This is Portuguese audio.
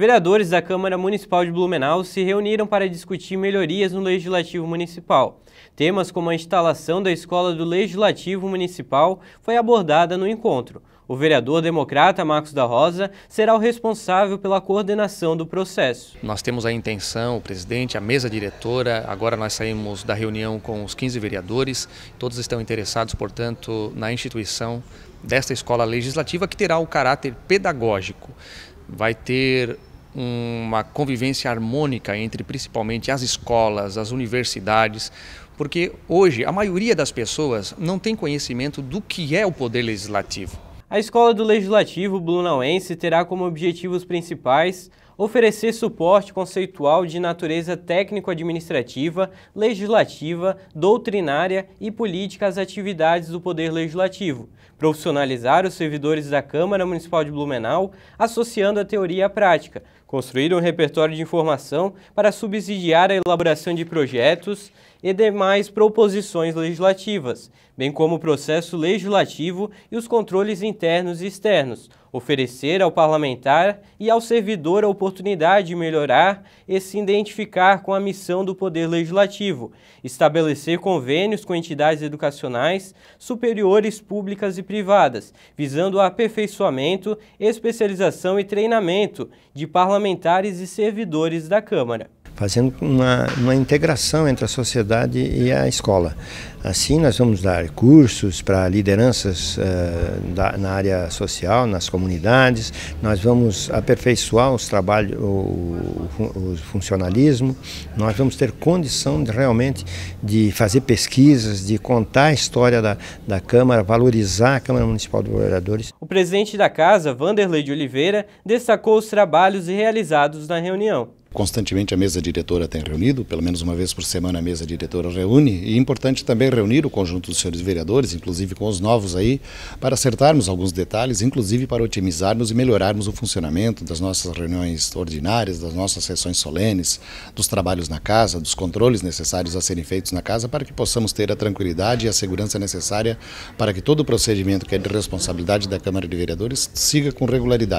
Vereadores da Câmara Municipal de Blumenau se reuniram para discutir melhorias no Legislativo Municipal. Temas como a instalação da Escola do Legislativo Municipal foi abordada no encontro. O vereador democrata Marcos da Rosa será o responsável pela coordenação do processo. Nós temos a intenção, o presidente, a mesa diretora, agora nós saímos da reunião com os 15 vereadores, todos estão interessados, portanto, na instituição desta escola legislativa que terá o caráter pedagógico. Vai ter uma convivência harmônica entre principalmente as escolas, as universidades, porque hoje a maioria das pessoas não tem conhecimento do que é o poder legislativo. A escola do Legislativo Blumenauense terá como objetivos principais oferecer suporte conceitual de natureza técnico-administrativa, legislativa, doutrinária e política às atividades do Poder Legislativo, profissionalizar os servidores da Câmara Municipal de Blumenau, associando a teoria à prática, construir um repertório de informação para subsidiar a elaboração de projetos e demais proposições legislativas, bem como o processo legislativo e os controles internos e externos, oferecer ao parlamentar e ao servidor a oportunidade de melhorar e se identificar com a missão do Poder Legislativo, estabelecer convênios com entidades educacionais, superiores públicas e privadas, visando o aperfeiçoamento, especialização e treinamento de parlamentares e servidores da Câmara fazendo uma, uma integração entre a sociedade e a escola. Assim, nós vamos dar cursos para lideranças uh, da, na área social, nas comunidades, nós vamos aperfeiçoar os trabalhos, o, o, o, funcionalismo, nós vamos ter condição de, realmente de fazer pesquisas, de contar a história da, da Câmara, valorizar a Câmara Municipal de Vereadores. O presidente da casa, Vanderlei de Oliveira, destacou os trabalhos realizados na reunião. Constantemente a mesa diretora tem reunido, pelo menos uma vez por semana a mesa diretora reúne, e é importante também reunir o conjunto dos senhores vereadores, inclusive com os novos aí, para acertarmos alguns detalhes, inclusive para otimizarmos e melhorarmos o funcionamento das nossas reuniões ordinárias, das nossas sessões solenes, dos trabalhos na casa, dos controles necessários a serem feitos na casa, para que possamos ter a tranquilidade e a segurança necessária para que todo o procedimento que é de responsabilidade da Câmara de Vereadores siga com regularidade.